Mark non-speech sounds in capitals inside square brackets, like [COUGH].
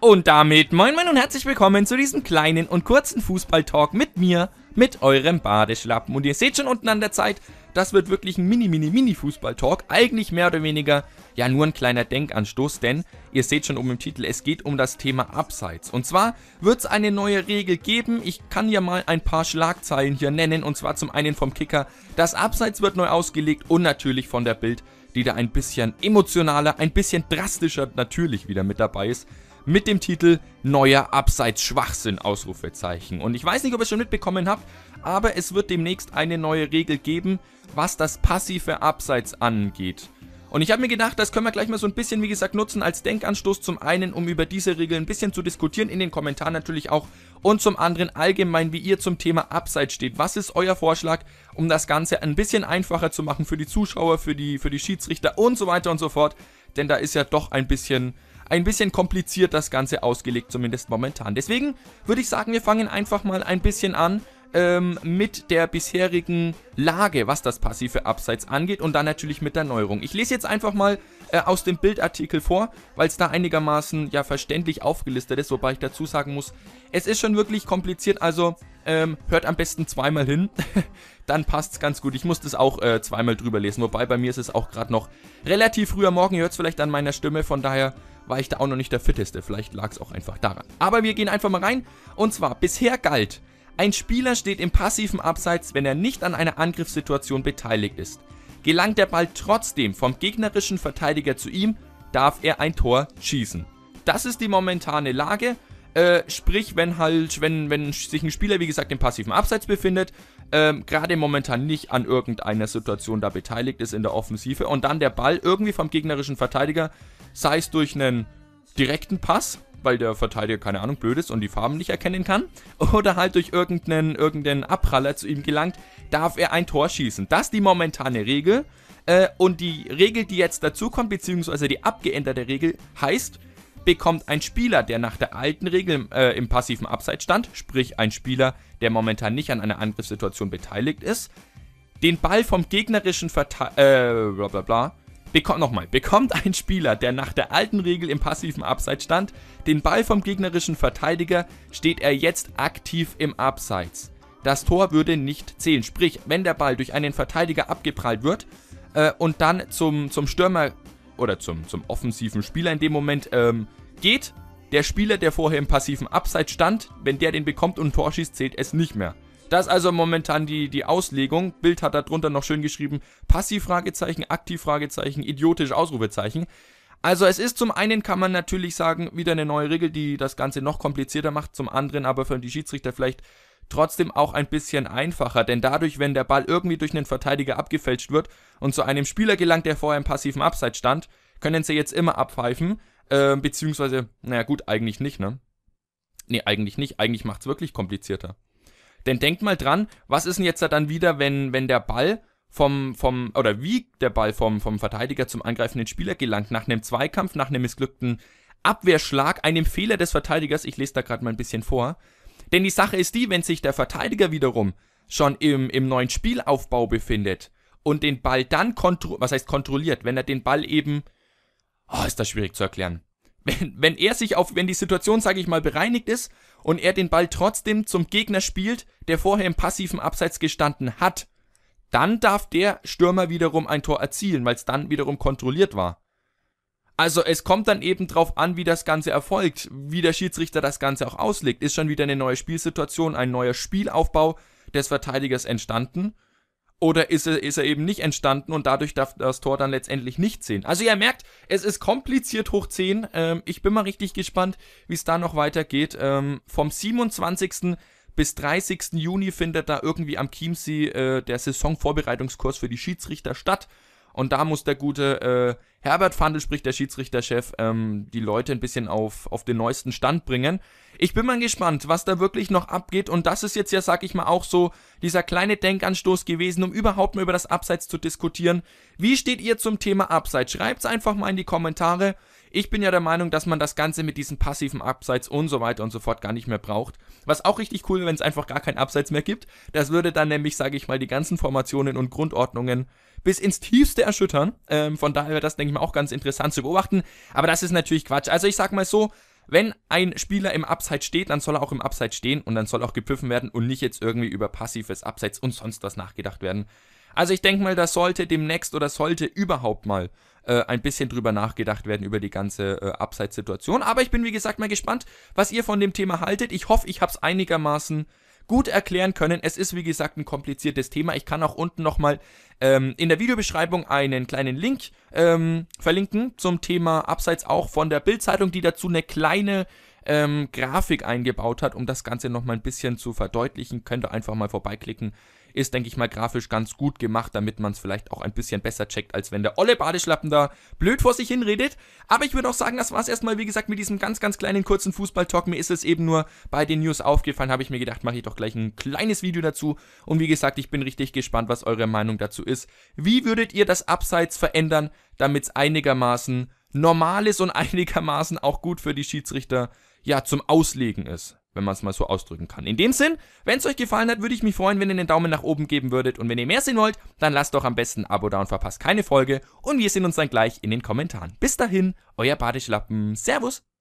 Und damit moin moin und herzlich willkommen zu diesem kleinen und kurzen Fußball-Talk mit mir, mit eurem Badeschlappen. Und ihr seht schon unten an der Zeit, das wird wirklich ein mini mini mini Fußball-Talk. Eigentlich mehr oder weniger ja nur ein kleiner Denkanstoß, denn ihr seht schon oben im Titel, es geht um das Thema Abseits. Und zwar wird es eine neue Regel geben. Ich kann ja mal ein paar Schlagzeilen hier nennen. Und zwar zum einen vom Kicker, das Abseits wird neu ausgelegt und natürlich von der Bild die da ein bisschen emotionaler, ein bisschen drastischer natürlich wieder mit dabei ist, mit dem Titel Neuer Abseits Schwachsinn Ausrufezeichen. Und ich weiß nicht, ob ihr es schon mitbekommen habt, aber es wird demnächst eine neue Regel geben, was das passive Abseits angeht. Und ich habe mir gedacht, das können wir gleich mal so ein bisschen, wie gesagt, nutzen als Denkanstoß. Zum einen, um über diese Regel ein bisschen zu diskutieren, in den Kommentaren natürlich auch. Und zum anderen allgemein, wie ihr zum Thema Upside steht. Was ist euer Vorschlag, um das Ganze ein bisschen einfacher zu machen für die Zuschauer, für die, für die Schiedsrichter und so weiter und so fort. Denn da ist ja doch ein bisschen ein bisschen kompliziert das Ganze ausgelegt, zumindest momentan. Deswegen würde ich sagen, wir fangen einfach mal ein bisschen an ähm, mit der bisherigen Lage, was das passive Abseits angeht und dann natürlich mit der Neuerung. Ich lese jetzt einfach mal äh, aus dem Bildartikel vor, weil es da einigermaßen ja verständlich aufgelistet ist, wobei ich dazu sagen muss, es ist schon wirklich kompliziert, also ähm, hört am besten zweimal hin, [LAUGHS] dann passt es ganz gut. Ich muss das auch äh, zweimal drüber lesen, wobei bei mir ist es auch gerade noch relativ früh am Morgen, ihr hört es vielleicht an meiner Stimme, von daher war ich da auch noch nicht der Fitteste, vielleicht lag es auch einfach daran. Aber wir gehen einfach mal rein und zwar, bisher galt, ein Spieler steht im passiven Abseits, wenn er nicht an einer Angriffssituation beteiligt ist. Gelangt der Ball trotzdem vom gegnerischen Verteidiger zu ihm, darf er ein Tor schießen. Das ist die momentane Lage. Äh, sprich, wenn halt, wenn, wenn sich ein Spieler, wie gesagt, im passiven Abseits befindet, ähm, gerade momentan nicht an irgendeiner Situation da beteiligt ist in der Offensive und dann der Ball irgendwie vom gegnerischen Verteidiger, sei es durch einen direkten Pass weil der Verteidiger, keine Ahnung, blöd ist und die Farben nicht erkennen kann, [LAUGHS] oder halt durch irgendeinen, irgendeinen Abpraller zu ihm gelangt, darf er ein Tor schießen. Das ist die momentane Regel. Äh, und die Regel, die jetzt dazukommt, beziehungsweise die abgeänderte Regel, heißt, bekommt ein Spieler, der nach der alten Regel äh, im passiven Abseits stand, sprich ein Spieler, der momentan nicht an einer Angriffssituation beteiligt ist, den Ball vom gegnerischen Verteidiger, äh, bla bla bla, Bekommt nochmal, bekommt ein Spieler, der nach der alten Regel im passiven Abseits stand, den Ball vom gegnerischen Verteidiger, steht er jetzt aktiv im Abseits. Das Tor würde nicht zählen. Sprich, wenn der Ball durch einen Verteidiger abgeprallt wird äh, und dann zum, zum Stürmer oder zum, zum offensiven Spieler in dem Moment ähm, geht, der Spieler, der vorher im passiven Abseits stand, wenn der den bekommt und ein Tor schießt, zählt es nicht mehr. Das ist also momentan die, die Auslegung. Bild hat darunter noch schön geschrieben, Passiv-Fragezeichen, Aktiv-Fragezeichen, idiotisch Ausrufezeichen. Also es ist zum einen kann man natürlich sagen, wieder eine neue Regel, die das Ganze noch komplizierter macht, zum anderen aber für die Schiedsrichter vielleicht trotzdem auch ein bisschen einfacher, denn dadurch, wenn der Ball irgendwie durch einen Verteidiger abgefälscht wird und zu einem Spieler gelangt, der vorher im passiven Abseits stand, können sie jetzt immer abpfeifen, äh, beziehungsweise, naja gut, eigentlich nicht, ne? Nee, eigentlich nicht, eigentlich macht's wirklich komplizierter. Denn denkt mal dran, was ist denn jetzt da dann wieder, wenn, wenn der Ball vom, vom, oder wie der Ball vom, vom Verteidiger zum angreifenden Spieler gelangt, nach einem Zweikampf, nach einem missglückten Abwehrschlag, einem Fehler des Verteidigers, ich lese da gerade mal ein bisschen vor. Denn die Sache ist die, wenn sich der Verteidiger wiederum schon im, im neuen Spielaufbau befindet und den Ball dann kontro was heißt kontrolliert, wenn er den Ball eben, oh, ist das schwierig zu erklären wenn, wenn er sich auf, wenn die Situation, sage ich mal, bereinigt ist und er den Ball trotzdem zum Gegner spielt, der vorher im passiven Abseits gestanden hat, dann darf der Stürmer wiederum ein Tor erzielen, weil es dann wiederum kontrolliert war. Also es kommt dann eben drauf an, wie das Ganze erfolgt, wie der Schiedsrichter das Ganze auch auslegt. Ist schon wieder eine neue Spielsituation, ein neuer Spielaufbau des Verteidigers entstanden oder ist er, ist er eben nicht entstanden und dadurch darf das Tor dann letztendlich nicht sehen. Also ihr merkt, es ist kompliziert hoch 10. Ähm, ich bin mal richtig gespannt, wie es da noch weitergeht. Ähm, vom 27 bis 30. Juni findet da irgendwie am Chiemsee äh, der Saisonvorbereitungskurs für die Schiedsrichter statt. Und da muss der gute äh, Herbert Fandel, sprich der Schiedsrichterchef, ähm, die Leute ein bisschen auf, auf den neuesten Stand bringen. Ich bin mal gespannt, was da wirklich noch abgeht und das ist jetzt ja, sag ich mal, auch so dieser kleine Denkanstoß gewesen, um überhaupt mal über das Abseits zu diskutieren. Wie steht ihr zum Thema Abseits? Schreibt's einfach mal in die Kommentare. Ich bin ja der Meinung, dass man das Ganze mit diesem passiven Abseits und so weiter und so fort gar nicht mehr braucht. Was auch richtig cool, wäre, wenn es einfach gar kein Abseits mehr gibt. Das würde dann nämlich, sage ich mal, die ganzen Formationen und Grundordnungen bis ins Tiefste erschüttern. Ähm, von daher wäre das, denke ich mal, auch ganz interessant zu beobachten. Aber das ist natürlich Quatsch. Also ich sag mal so, wenn ein Spieler im Upside steht, dann soll er auch im Upside stehen und dann soll auch gepfiffen werden und nicht jetzt irgendwie über passives Abseits und sonst was nachgedacht werden. Also ich denke mal, da sollte demnächst oder sollte überhaupt mal äh, ein bisschen drüber nachgedacht werden über die ganze äh, Abseitssituation. Aber ich bin wie gesagt mal gespannt, was ihr von dem Thema haltet. Ich hoffe, ich habe es einigermaßen gut erklären können. Es ist, wie gesagt, ein kompliziertes Thema. Ich kann auch unten nochmal ähm, in der Videobeschreibung einen kleinen Link ähm, verlinken zum Thema, abseits auch von der Bildzeitung, die dazu eine kleine ähm, Grafik eingebaut hat, um das Ganze nochmal ein bisschen zu verdeutlichen. Könnt ihr einfach mal vorbeiklicken ist, denke ich mal, grafisch ganz gut gemacht, damit man es vielleicht auch ein bisschen besser checkt, als wenn der olle Badeschlappen da blöd vor sich hinredet. Aber ich würde auch sagen, das war es erstmal, wie gesagt, mit diesem ganz, ganz kleinen, kurzen Fußball-Talk. Mir ist es eben nur bei den News aufgefallen, habe ich mir gedacht, mache ich doch gleich ein kleines Video dazu. Und wie gesagt, ich bin richtig gespannt, was eure Meinung dazu ist. Wie würdet ihr das Abseits verändern, damit es einigermaßen normal ist und [LAUGHS] einigermaßen auch gut für die Schiedsrichter ja zum Auslegen ist? wenn man es mal so ausdrücken kann. In dem Sinn, wenn es euch gefallen hat, würde ich mich freuen, wenn ihr den Daumen nach oben geben würdet. Und wenn ihr mehr sehen wollt, dann lasst doch am besten ein Abo da und verpasst keine Folge. Und wir sehen uns dann gleich in den Kommentaren. Bis dahin, euer Badeschlappen. Servus!